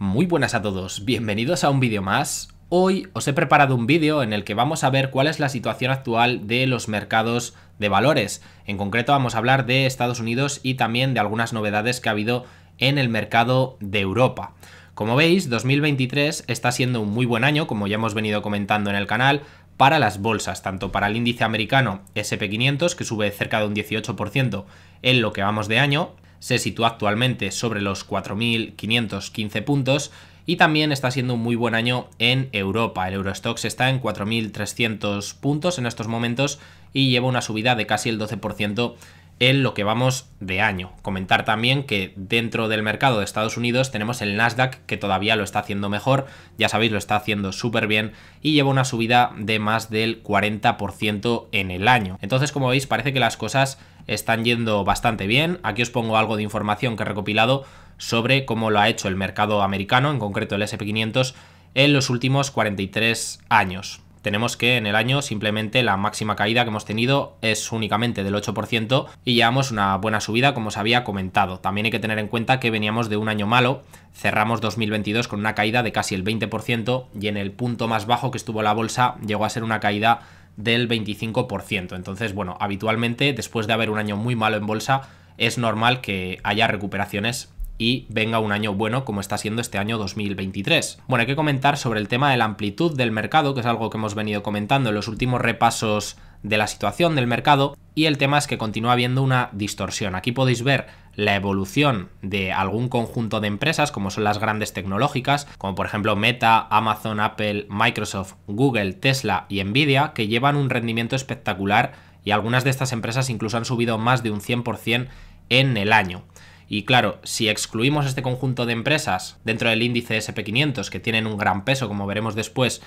Muy buenas a todos, bienvenidos a un vídeo más. Hoy os he preparado un vídeo en el que vamos a ver cuál es la situación actual de los mercados de valores. En concreto vamos a hablar de Estados Unidos y también de algunas novedades que ha habido en el mercado de Europa. Como veis, 2023 está siendo un muy buen año, como ya hemos venido comentando en el canal, para las bolsas, tanto para el índice americano SP500, que sube cerca de un 18% en lo que vamos de año, se sitúa actualmente sobre los 4.515 puntos y también está siendo un muy buen año en Europa. El Eurostox está en 4.300 puntos en estos momentos y lleva una subida de casi el 12% en lo que vamos de año. Comentar también que dentro del mercado de Estados Unidos tenemos el Nasdaq que todavía lo está haciendo mejor, ya sabéis lo está haciendo súper bien y lleva una subida de más del 40% en el año. Entonces como veis parece que las cosas están yendo bastante bien. Aquí os pongo algo de información que he recopilado sobre cómo lo ha hecho el mercado americano, en concreto el SP500, en los últimos 43 años. Tenemos que en el año simplemente la máxima caída que hemos tenido es únicamente del 8% y llevamos una buena subida como os había comentado. También hay que tener en cuenta que veníamos de un año malo, cerramos 2022 con una caída de casi el 20% y en el punto más bajo que estuvo la bolsa llegó a ser una caída del 25%. Entonces, bueno, habitualmente después de haber un año muy malo en bolsa, es normal que haya recuperaciones y venga un año bueno como está siendo este año 2023. Bueno, hay que comentar sobre el tema de la amplitud del mercado, que es algo que hemos venido comentando en los últimos repasos de la situación del mercado y el tema es que continúa habiendo una distorsión. Aquí podéis ver la evolución de algún conjunto de empresas, como son las grandes tecnológicas, como por ejemplo Meta, Amazon, Apple, Microsoft, Google, Tesla y Nvidia, que llevan un rendimiento espectacular y algunas de estas empresas incluso han subido más de un 100% en el año. Y claro, si excluimos este conjunto de empresas dentro del índice SP500, que tienen un gran peso, como veremos después,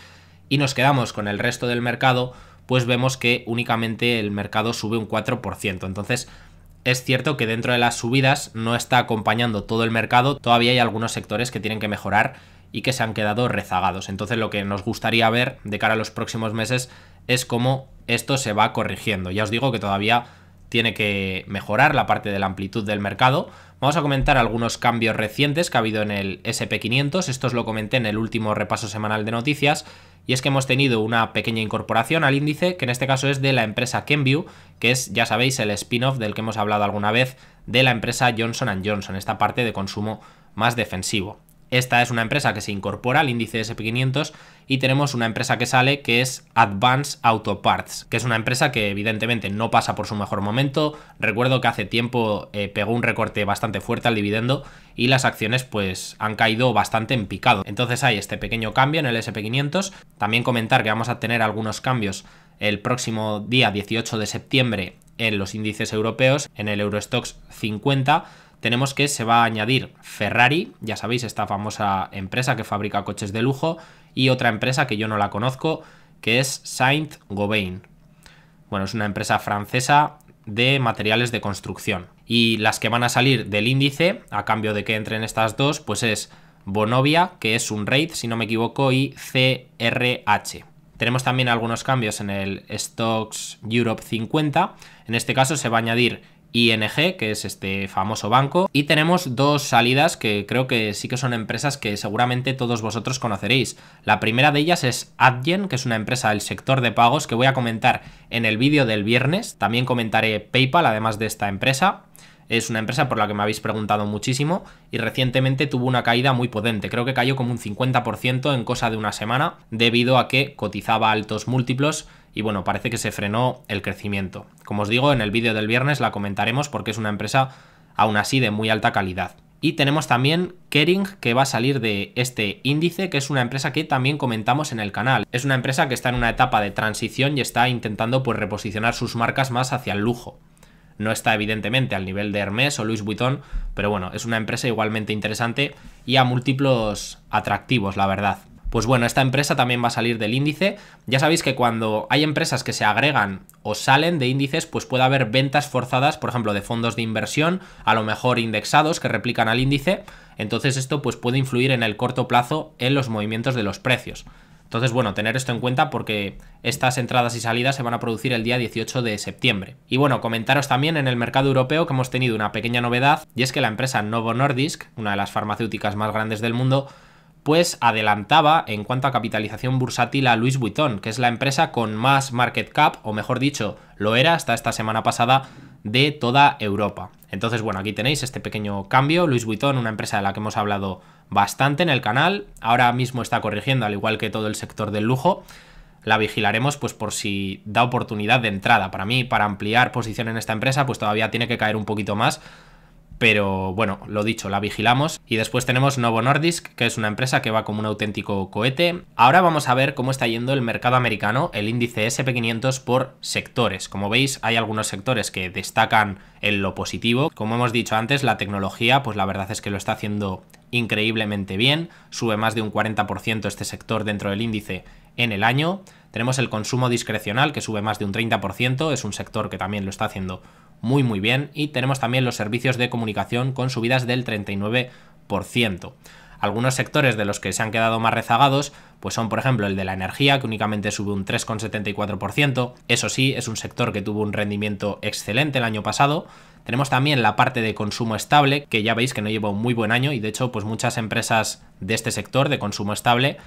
y nos quedamos con el resto del mercado, pues vemos que únicamente el mercado sube un 4%. Entonces, es cierto que dentro de las subidas no está acompañando todo el mercado, todavía hay algunos sectores que tienen que mejorar y que se han quedado rezagados. Entonces lo que nos gustaría ver de cara a los próximos meses es cómo esto se va corrigiendo. Ya os digo que todavía tiene que mejorar la parte de la amplitud del mercado, Vamos a comentar algunos cambios recientes que ha habido en el SP500, esto os lo comenté en el último repaso semanal de noticias, y es que hemos tenido una pequeña incorporación al índice, que en este caso es de la empresa Kenview, que es, ya sabéis, el spin-off del que hemos hablado alguna vez de la empresa Johnson Johnson, esta parte de consumo más defensivo. Esta es una empresa que se incorpora al índice SP500 y tenemos una empresa que sale que es Advanced Auto Parts, que es una empresa que evidentemente no pasa por su mejor momento. Recuerdo que hace tiempo eh, pegó un recorte bastante fuerte al dividendo y las acciones pues han caído bastante en picado. Entonces hay este pequeño cambio en el SP500. También comentar que vamos a tener algunos cambios el próximo día 18 de septiembre en los índices europeos, en el Eurostox 50 tenemos que se va a añadir Ferrari, ya sabéis, esta famosa empresa que fabrica coches de lujo, y otra empresa que yo no la conozco, que es Saint-Gobain. Bueno, es una empresa francesa de materiales de construcción. Y las que van a salir del índice, a cambio de que entren estas dos, pues es Bonovia, que es un RAID, si no me equivoco, y CRH. Tenemos también algunos cambios en el Stocks Europe 50. En este caso se va a añadir ING, que es este famoso banco. Y tenemos dos salidas que creo que sí que son empresas que seguramente todos vosotros conoceréis. La primera de ellas es Adyen, que es una empresa del sector de pagos que voy a comentar en el vídeo del viernes. También comentaré PayPal, además de esta empresa. Es una empresa por la que me habéis preguntado muchísimo y recientemente tuvo una caída muy potente. Creo que cayó como un 50% en cosa de una semana debido a que cotizaba altos múltiplos y bueno, parece que se frenó el crecimiento. Como os digo, en el vídeo del viernes la comentaremos porque es una empresa aún así de muy alta calidad. Y tenemos también Kering que va a salir de este índice, que es una empresa que también comentamos en el canal. Es una empresa que está en una etapa de transición y está intentando pues reposicionar sus marcas más hacia el lujo. No está evidentemente al nivel de Hermes o Louis Vuitton, pero bueno, es una empresa igualmente interesante y a múltiplos atractivos, la verdad. Pues bueno, esta empresa también va a salir del índice. Ya sabéis que cuando hay empresas que se agregan o salen de índices, pues puede haber ventas forzadas, por ejemplo, de fondos de inversión, a lo mejor indexados que replican al índice. Entonces esto pues puede influir en el corto plazo en los movimientos de los precios. Entonces, bueno, tener esto en cuenta porque estas entradas y salidas se van a producir el día 18 de septiembre. Y bueno, comentaros también en el mercado europeo que hemos tenido una pequeña novedad y es que la empresa Novo Nordisk, una de las farmacéuticas más grandes del mundo, pues adelantaba en cuanto a capitalización bursátil a Louis Vuitton, que es la empresa con más market cap, o mejor dicho, lo era hasta esta semana pasada, de toda Europa. Entonces, bueno, aquí tenéis este pequeño cambio. Louis Vuitton, una empresa de la que hemos hablado bastante en el canal, ahora mismo está corrigiendo, al igual que todo el sector del lujo. La vigilaremos pues por si da oportunidad de entrada. Para mí, para ampliar posición en esta empresa, pues todavía tiene que caer un poquito más, pero bueno, lo dicho, la vigilamos. Y después tenemos Novo Nordisk, que es una empresa que va como un auténtico cohete. Ahora vamos a ver cómo está yendo el mercado americano, el índice SP500 por sectores. Como veis, hay algunos sectores que destacan en lo positivo. Como hemos dicho antes, la tecnología, pues la verdad es que lo está haciendo increíblemente bien. Sube más de un 40% este sector dentro del índice en el año. Tenemos el consumo discrecional, que sube más de un 30%. Es un sector que también lo está haciendo muy muy bien y tenemos también los servicios de comunicación con subidas del 39%. Algunos sectores de los que se han quedado más rezagados pues son por ejemplo el de la energía que únicamente sube un 3,74%, eso sí es un sector que tuvo un rendimiento excelente el año pasado. Tenemos también la parte de consumo estable que ya veis que no lleva un muy buen año y de hecho pues muchas empresas de este sector de consumo estable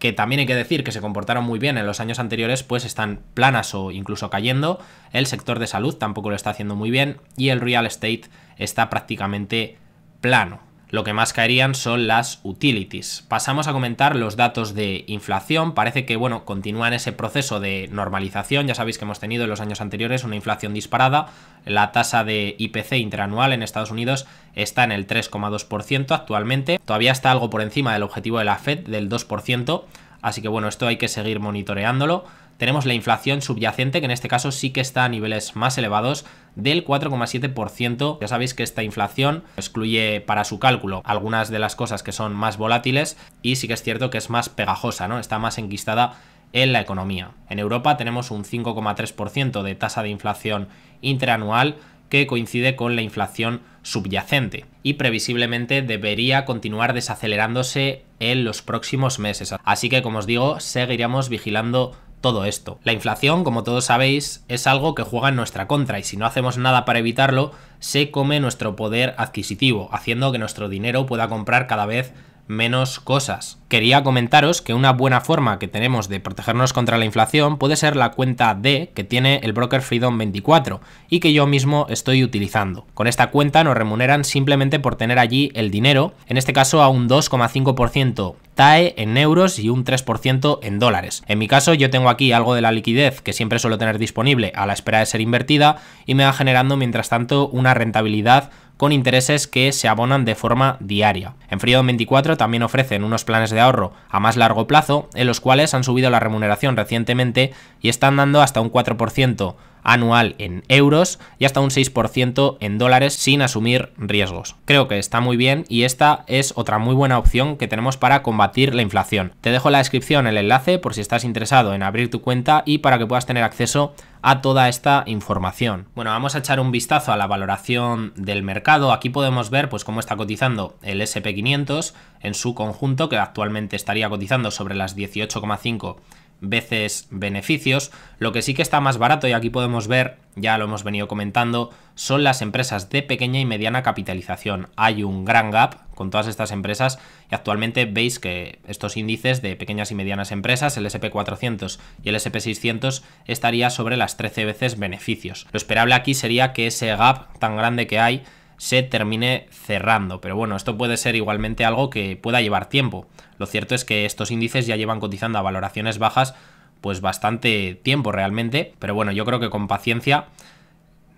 que también hay que decir que se comportaron muy bien en los años anteriores, pues están planas o incluso cayendo. El sector de salud tampoco lo está haciendo muy bien y el real estate está prácticamente plano lo que más caerían son las utilities. Pasamos a comentar los datos de inflación. Parece que, bueno, continúan ese proceso de normalización. Ya sabéis que hemos tenido en los años anteriores una inflación disparada. La tasa de IPC interanual en Estados Unidos está en el 3,2% actualmente. Todavía está algo por encima del objetivo de la Fed del 2%. Así que, bueno, esto hay que seguir monitoreándolo tenemos la inflación subyacente, que en este caso sí que está a niveles más elevados del 4,7%. Ya sabéis que esta inflación excluye para su cálculo algunas de las cosas que son más volátiles y sí que es cierto que es más pegajosa, ¿no? Está más enquistada en la economía. En Europa tenemos un 5,3% de tasa de inflación interanual que coincide con la inflación subyacente y previsiblemente debería continuar desacelerándose en los próximos meses. Así que como os digo, seguiremos vigilando todo esto. La inflación, como todos sabéis, es algo que juega en nuestra contra y si no hacemos nada para evitarlo, se come nuestro poder adquisitivo, haciendo que nuestro dinero pueda comprar cada vez menos cosas. Quería comentaros que una buena forma que tenemos de protegernos contra la inflación puede ser la cuenta D que tiene el broker Freedom 24 y que yo mismo estoy utilizando. Con esta cuenta nos remuneran simplemente por tener allí el dinero, en este caso a un 2,5% TAE en euros y un 3% en dólares. En mi caso yo tengo aquí algo de la liquidez que siempre suelo tener disponible a la espera de ser invertida y me va generando mientras tanto una rentabilidad con intereses que se abonan de forma diaria. En frío 24 también ofrecen unos planes de ahorro a más largo plazo en los cuales han subido la remuneración recientemente y están dando hasta un 4% anual en euros y hasta un 6% en dólares sin asumir riesgos. Creo que está muy bien y esta es otra muy buena opción que tenemos para combatir la inflación. Te dejo en la descripción el enlace por si estás interesado en abrir tu cuenta y para que puedas tener acceso a toda esta información. Bueno, vamos a echar un vistazo a la valoración del mercado. Aquí podemos ver pues cómo está cotizando el SP500 en su conjunto, que actualmente estaría cotizando sobre las 18,5 veces beneficios. Lo que sí que está más barato, y aquí podemos ver, ya lo hemos venido comentando, son las empresas de pequeña y mediana capitalización. Hay un gran gap con todas estas empresas y actualmente veis que estos índices de pequeñas y medianas empresas, el SP400 y el SP600, estaría sobre las 13 veces beneficios. Lo esperable aquí sería que ese gap tan grande que hay se termine cerrando. Pero bueno, esto puede ser igualmente algo que pueda llevar tiempo. Lo cierto es que estos índices ya llevan cotizando a valoraciones bajas pues bastante tiempo realmente. Pero bueno, yo creo que con paciencia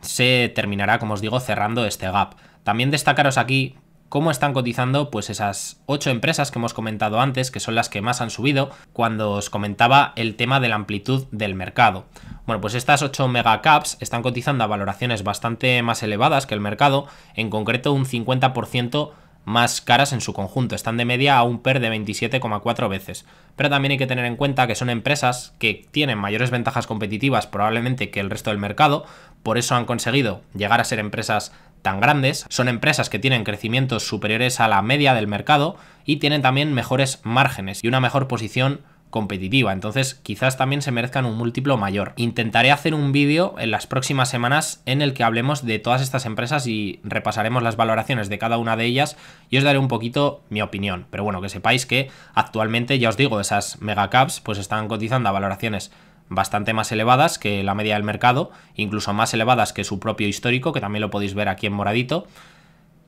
se terminará, como os digo, cerrando este gap. También destacaros aquí cómo están cotizando pues esas ocho empresas que hemos comentado antes, que son las que más han subido, cuando os comentaba el tema de la amplitud del mercado. Bueno, pues estas 8 megacaps están cotizando a valoraciones bastante más elevadas que el mercado, en concreto un 50% más caras en su conjunto, están de media a un PER de 27,4 veces. Pero también hay que tener en cuenta que son empresas que tienen mayores ventajas competitivas probablemente que el resto del mercado, por eso han conseguido llegar a ser empresas tan grandes, son empresas que tienen crecimientos superiores a la media del mercado y tienen también mejores márgenes y una mejor posición competitiva, entonces quizás también se merezcan un múltiplo mayor. Intentaré hacer un vídeo en las próximas semanas en el que hablemos de todas estas empresas y repasaremos las valoraciones de cada una de ellas y os daré un poquito mi opinión. Pero bueno, que sepáis que actualmente, ya os digo, esas megacaps pues están cotizando a valoraciones bastante más elevadas que la media del mercado, incluso más elevadas que su propio histórico, que también lo podéis ver aquí en moradito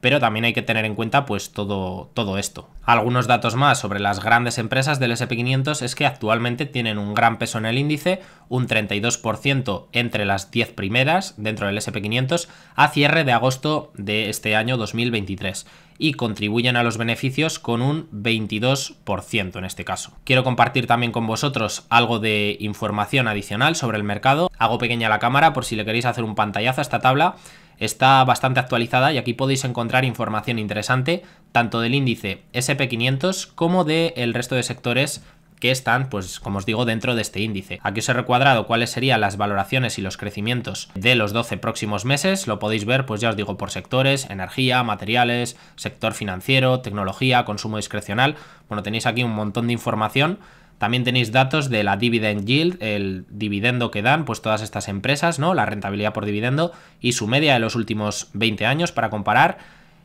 pero también hay que tener en cuenta pues todo, todo esto. Algunos datos más sobre las grandes empresas del SP500 es que actualmente tienen un gran peso en el índice, un 32% entre las 10 primeras dentro del SP500 a cierre de agosto de este año 2023 y contribuyen a los beneficios con un 22% en este caso. Quiero compartir también con vosotros algo de información adicional sobre el mercado. Hago pequeña la cámara por si le queréis hacer un pantallazo a esta tabla está bastante actualizada y aquí podéis encontrar información interesante tanto del índice SP500 como del el resto de sectores que están, pues como os digo, dentro de este índice. Aquí os he recuadrado cuáles serían las valoraciones y los crecimientos de los 12 próximos meses. Lo podéis ver, pues ya os digo, por sectores, energía, materiales, sector financiero, tecnología, consumo discrecional. Bueno, tenéis aquí un montón de información también tenéis datos de la dividend yield, el dividendo que dan pues todas estas empresas, ¿no? La rentabilidad por dividendo y su media de los últimos 20 años para comparar.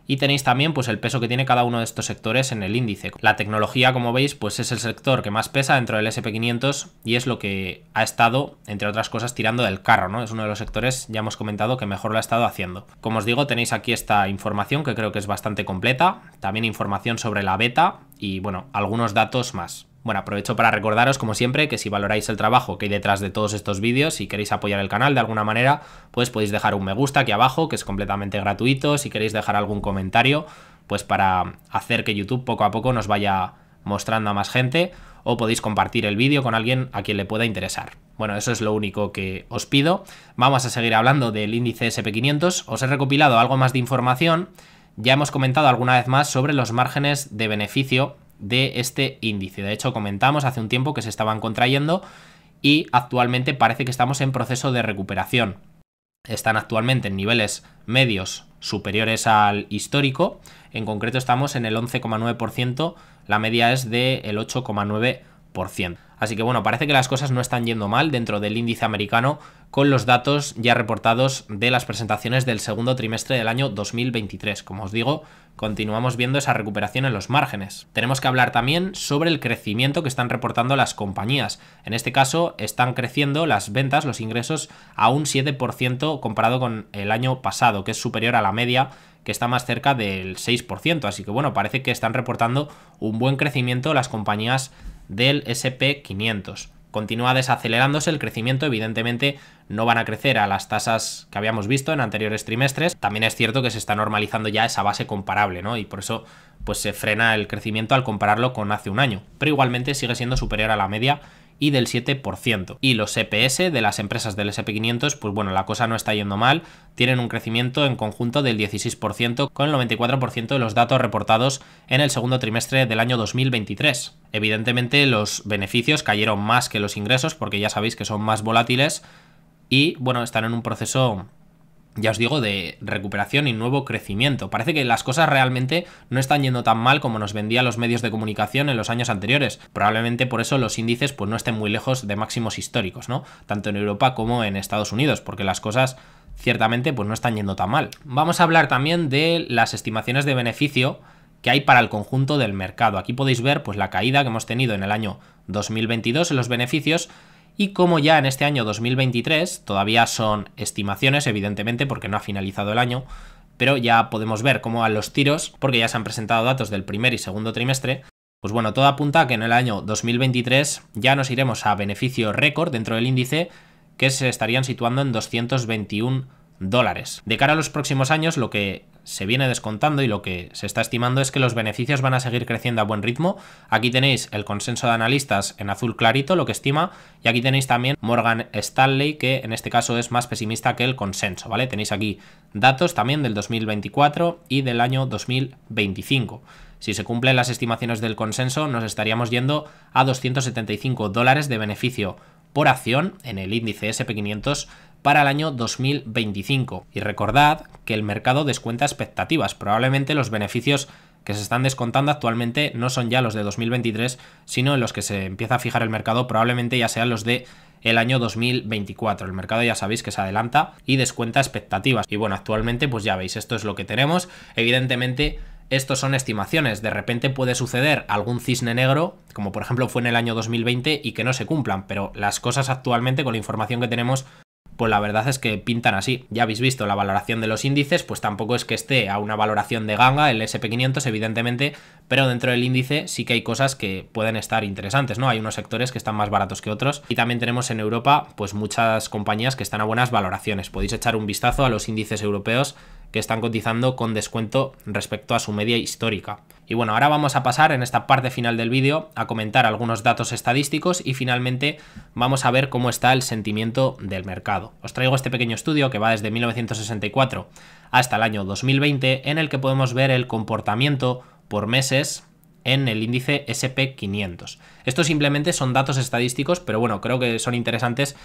Y tenéis también pues el peso que tiene cada uno de estos sectores en el índice. La tecnología, como veis, pues es el sector que más pesa dentro del SP500 y es lo que ha estado, entre otras cosas, tirando del carro, ¿no? Es uno de los sectores, ya hemos comentado, que mejor lo ha estado haciendo. Como os digo, tenéis aquí esta información que creo que es bastante completa. También información sobre la beta y, bueno, algunos datos más. Bueno, aprovecho para recordaros, como siempre, que si valoráis el trabajo que hay detrás de todos estos vídeos y queréis apoyar el canal de alguna manera, pues podéis dejar un me gusta aquí abajo, que es completamente gratuito. Si queréis dejar algún comentario, pues para hacer que YouTube poco a poco nos vaya mostrando a más gente o podéis compartir el vídeo con alguien a quien le pueda interesar. Bueno, eso es lo único que os pido. Vamos a seguir hablando del índice SP500. Os he recopilado algo más de información. Ya hemos comentado alguna vez más sobre los márgenes de beneficio de este índice. De hecho, comentamos hace un tiempo que se estaban contrayendo y actualmente parece que estamos en proceso de recuperación. Están actualmente en niveles medios superiores al histórico. En concreto estamos en el 11,9%, la media es del 8,9%. Así que bueno, parece que las cosas no están yendo mal dentro del índice americano con los datos ya reportados de las presentaciones del segundo trimestre del año 2023. Como os digo, continuamos viendo esa recuperación en los márgenes. Tenemos que hablar también sobre el crecimiento que están reportando las compañías. En este caso, están creciendo las ventas, los ingresos, a un 7% comparado con el año pasado, que es superior a la media que está más cerca del 6%. Así que bueno, parece que están reportando un buen crecimiento las compañías del SP500. Continúa desacelerándose el crecimiento, evidentemente no van a crecer a las tasas que habíamos visto en anteriores trimestres. También es cierto que se está normalizando ya esa base comparable, ¿no? Y por eso pues se frena el crecimiento al compararlo con hace un año, pero igualmente sigue siendo superior a la media y del 7%. Y los EPS de las empresas del SP500, pues bueno, la cosa no está yendo mal, tienen un crecimiento en conjunto del 16% con el 94% de los datos reportados en el segundo trimestre del año 2023. Evidentemente los beneficios cayeron más que los ingresos porque ya sabéis que son más volátiles y bueno, están en un proceso ya os digo, de recuperación y nuevo crecimiento. Parece que las cosas realmente no están yendo tan mal como nos vendían los medios de comunicación en los años anteriores. Probablemente por eso los índices pues, no estén muy lejos de máximos históricos, ¿no? Tanto en Europa como en Estados Unidos, porque las cosas ciertamente pues, no están yendo tan mal. Vamos a hablar también de las estimaciones de beneficio que hay para el conjunto del mercado. Aquí podéis ver pues, la caída que hemos tenido en el año 2022 en los beneficios y como ya en este año 2023, todavía son estimaciones evidentemente porque no ha finalizado el año, pero ya podemos ver cómo a los tiros, porque ya se han presentado datos del primer y segundo trimestre, pues bueno, todo apunta a que en el año 2023 ya nos iremos a beneficio récord dentro del índice, que se estarían situando en 221 de cara a los próximos años, lo que se viene descontando y lo que se está estimando es que los beneficios van a seguir creciendo a buen ritmo. Aquí tenéis el consenso de analistas en azul clarito, lo que estima, y aquí tenéis también Morgan Stanley, que en este caso es más pesimista que el consenso, ¿vale? Tenéis aquí datos también del 2024 y del año 2025. Si se cumplen las estimaciones del consenso, nos estaríamos yendo a 275 dólares de beneficio por acción en el índice SP500 para el año 2025. Y recordad que el mercado descuenta expectativas, probablemente los beneficios que se están descontando actualmente no son ya los de 2023, sino en los que se empieza a fijar el mercado probablemente ya sean los de el año 2024. El mercado ya sabéis que se adelanta y descuenta expectativas. Y bueno, actualmente pues ya veis, esto es lo que tenemos. Evidentemente estos son estimaciones. De repente puede suceder algún cisne negro, como por ejemplo fue en el año 2020, y que no se cumplan, pero las cosas actualmente con la información que tenemos pues la verdad es que pintan así. Ya habéis visto la valoración de los índices, pues tampoco es que esté a una valoración de ganga el SP500, evidentemente, pero dentro del índice sí que hay cosas que pueden estar interesantes, ¿no? Hay unos sectores que están más baratos que otros y también tenemos en Europa pues muchas compañías que están a buenas valoraciones. Podéis echar un vistazo a los índices europeos que están cotizando con descuento respecto a su media histórica. Y bueno, ahora vamos a pasar en esta parte final del vídeo a comentar algunos datos estadísticos y finalmente vamos a ver cómo está el sentimiento del mercado. Os traigo este pequeño estudio que va desde 1964 hasta el año 2020 en el que podemos ver el comportamiento por meses en el índice SP500. Estos simplemente son datos estadísticos, pero bueno, creo que son interesantes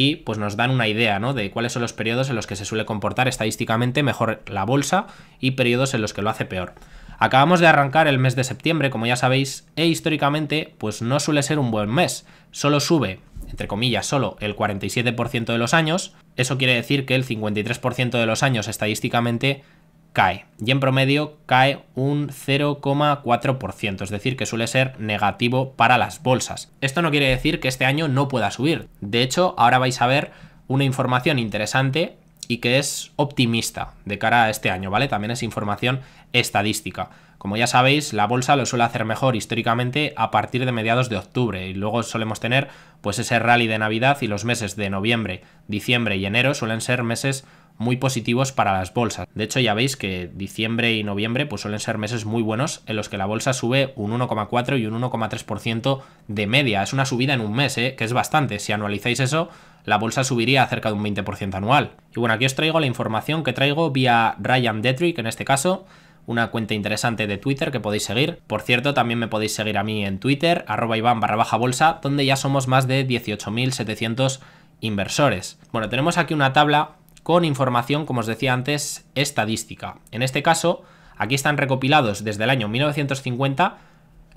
y pues nos dan una idea ¿no? de cuáles son los periodos en los que se suele comportar estadísticamente mejor la bolsa y periodos en los que lo hace peor. Acabamos de arrancar el mes de septiembre, como ya sabéis, e históricamente pues no suele ser un buen mes, solo sube, entre comillas, solo el 47% de los años, eso quiere decir que el 53% de los años estadísticamente cae. Y en promedio cae un 0,4%, es decir, que suele ser negativo para las bolsas. Esto no quiere decir que este año no pueda subir. De hecho, ahora vais a ver una información interesante y que es optimista de cara a este año, ¿vale? También es información estadística. Como ya sabéis, la bolsa lo suele hacer mejor históricamente a partir de mediados de octubre y luego solemos tener pues ese rally de Navidad y los meses de noviembre, diciembre y enero suelen ser meses muy positivos para las bolsas. De hecho, ya veis que diciembre y noviembre pues suelen ser meses muy buenos en los que la bolsa sube un 1,4 y un 1,3% de media. Es una subida en un mes, ¿eh? que es bastante. Si anualizáis eso, la bolsa subiría a cerca de un 20% anual. Y bueno, aquí os traigo la información que traigo vía Ryan Detrick, en este caso, una cuenta interesante de Twitter que podéis seguir. Por cierto, también me podéis seguir a mí en Twitter, arroba barra baja bolsa, donde ya somos más de 18.700 inversores. Bueno, tenemos aquí una tabla con información, como os decía antes, estadística. En este caso, aquí están recopilados desde el año 1950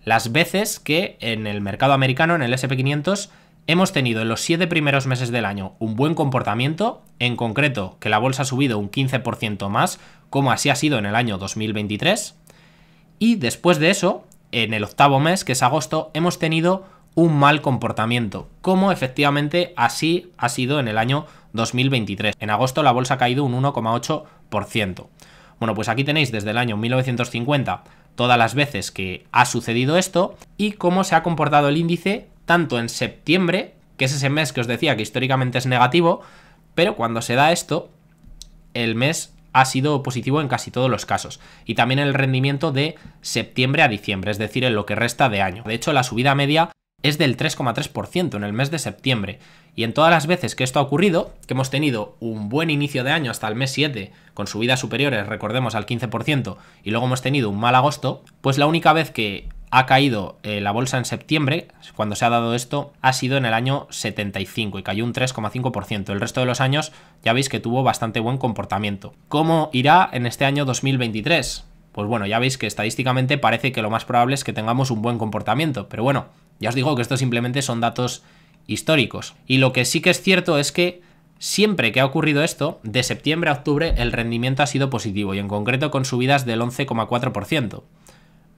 las veces que en el mercado americano, en el SP500, hemos tenido en los siete primeros meses del año un buen comportamiento, en concreto que la bolsa ha subido un 15% más, como así ha sido en el año 2023, y después de eso, en el octavo mes, que es agosto, hemos tenido un mal comportamiento, como efectivamente así ha sido en el año 2023. En agosto la bolsa ha caído un 1,8%. Bueno, pues aquí tenéis desde el año 1950 todas las veces que ha sucedido esto y cómo se ha comportado el índice tanto en septiembre, que es ese mes que os decía que históricamente es negativo, pero cuando se da esto, el mes ha sido positivo en casi todos los casos. Y también el rendimiento de septiembre a diciembre, es decir, en lo que resta de año. De hecho, la subida media es del 3,3% en el mes de septiembre. Y en todas las veces que esto ha ocurrido, que hemos tenido un buen inicio de año hasta el mes 7, con subidas superiores, recordemos, al 15%, y luego hemos tenido un mal agosto, pues la única vez que ha caído eh, la bolsa en septiembre, cuando se ha dado esto, ha sido en el año 75 y cayó un 3,5%. El resto de los años ya veis que tuvo bastante buen comportamiento. ¿Cómo irá en este año 2023? pues bueno, ya veis que estadísticamente parece que lo más probable es que tengamos un buen comportamiento, pero bueno, ya os digo que esto simplemente son datos históricos. Y lo que sí que es cierto es que siempre que ha ocurrido esto, de septiembre a octubre el rendimiento ha sido positivo y en concreto con subidas del 11,4%.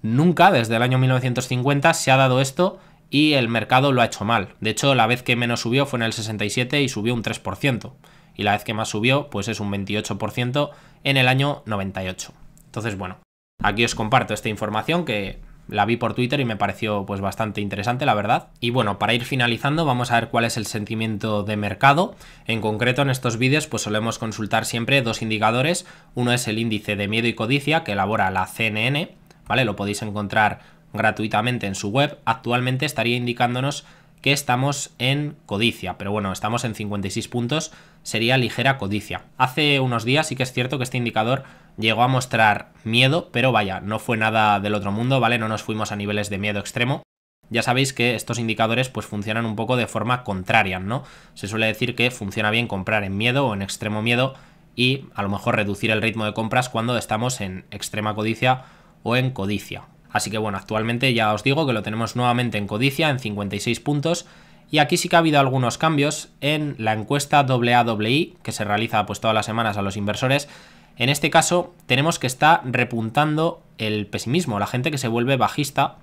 Nunca desde el año 1950 se ha dado esto y el mercado lo ha hecho mal. De hecho, la vez que menos subió fue en el 67 y subió un 3%. Y la vez que más subió, pues es un 28% en el año 98. Entonces, bueno, aquí os comparto esta información que la vi por Twitter y me pareció pues bastante interesante, la verdad. Y bueno, para ir finalizando, vamos a ver cuál es el sentimiento de mercado. En concreto, en estos vídeos, pues solemos consultar siempre dos indicadores. Uno es el índice de miedo y codicia que elabora la CNN, ¿vale? Lo podéis encontrar gratuitamente en su web. Actualmente estaría indicándonos que estamos en codicia, pero bueno, estamos en 56 puntos sería ligera codicia. Hace unos días sí que es cierto que este indicador llegó a mostrar miedo, pero vaya, no fue nada del otro mundo, ¿vale? No nos fuimos a niveles de miedo extremo. Ya sabéis que estos indicadores pues funcionan un poco de forma contraria, ¿no? Se suele decir que funciona bien comprar en miedo o en extremo miedo y a lo mejor reducir el ritmo de compras cuando estamos en extrema codicia o en codicia. Así que bueno, actualmente ya os digo que lo tenemos nuevamente en codicia en 56 puntos y aquí sí que ha habido algunos cambios en la encuesta AAWI que se realiza pues todas las semanas a los inversores. En este caso tenemos que está repuntando el pesimismo, la gente que se vuelve bajista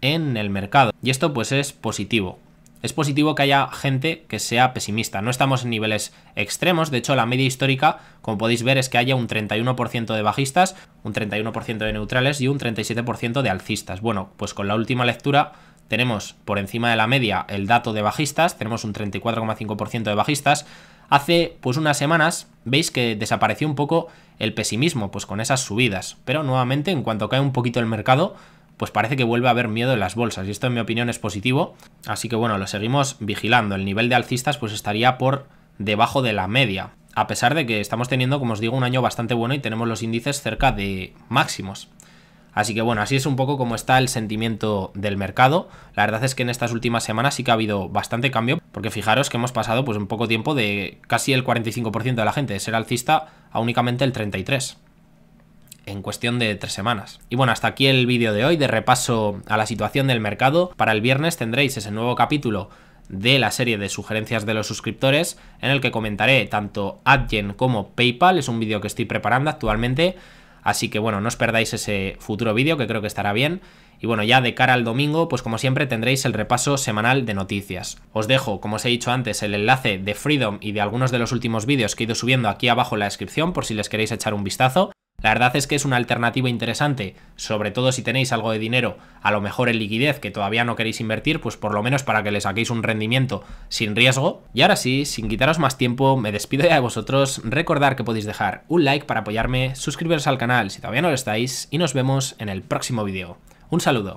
en el mercado. Y esto pues es positivo. Es positivo que haya gente que sea pesimista. No estamos en niveles extremos, de hecho la media histórica, como podéis ver, es que haya un 31% de bajistas, un 31% de neutrales y un 37% de alcistas. Bueno, pues con la última lectura tenemos por encima de la media el dato de bajistas, tenemos un 34,5% de bajistas. Hace pues unas semanas veis que desapareció un poco el pesimismo, pues con esas subidas. Pero nuevamente, en cuanto cae un poquito el mercado, pues parece que vuelve a haber miedo en las bolsas y esto en mi opinión es positivo, así que bueno, lo seguimos vigilando. El nivel de alcistas pues estaría por debajo de la media, a pesar de que estamos teniendo, como os digo, un año bastante bueno y tenemos los índices cerca de máximos. Así que bueno, así es un poco como está el sentimiento del mercado. La verdad es que en estas últimas semanas sí que ha habido bastante cambio, porque fijaros que hemos pasado pues un poco tiempo de casi el 45% de la gente de ser alcista a únicamente el 33% en cuestión de tres semanas. Y bueno, hasta aquí el vídeo de hoy de repaso a la situación del mercado. Para el viernes tendréis ese nuevo capítulo de la serie de sugerencias de los suscriptores en el que comentaré tanto Adyen como PayPal, es un vídeo que estoy preparando actualmente Así que bueno, no os perdáis ese futuro vídeo que creo que estará bien. Y bueno, ya de cara al domingo, pues como siempre tendréis el repaso semanal de noticias. Os dejo, como os he dicho antes, el enlace de Freedom y de algunos de los últimos vídeos que he ido subiendo aquí abajo en la descripción por si les queréis echar un vistazo. La verdad es que es una alternativa interesante, sobre todo si tenéis algo de dinero, a lo mejor en liquidez que todavía no queréis invertir, pues por lo menos para que le saquéis un rendimiento sin riesgo. Y ahora sí, sin quitaros más tiempo, me despido ya de vosotros. Recordar que podéis dejar un like para apoyarme, suscribiros al canal si todavía no lo estáis y nos vemos en el próximo vídeo. Un saludo.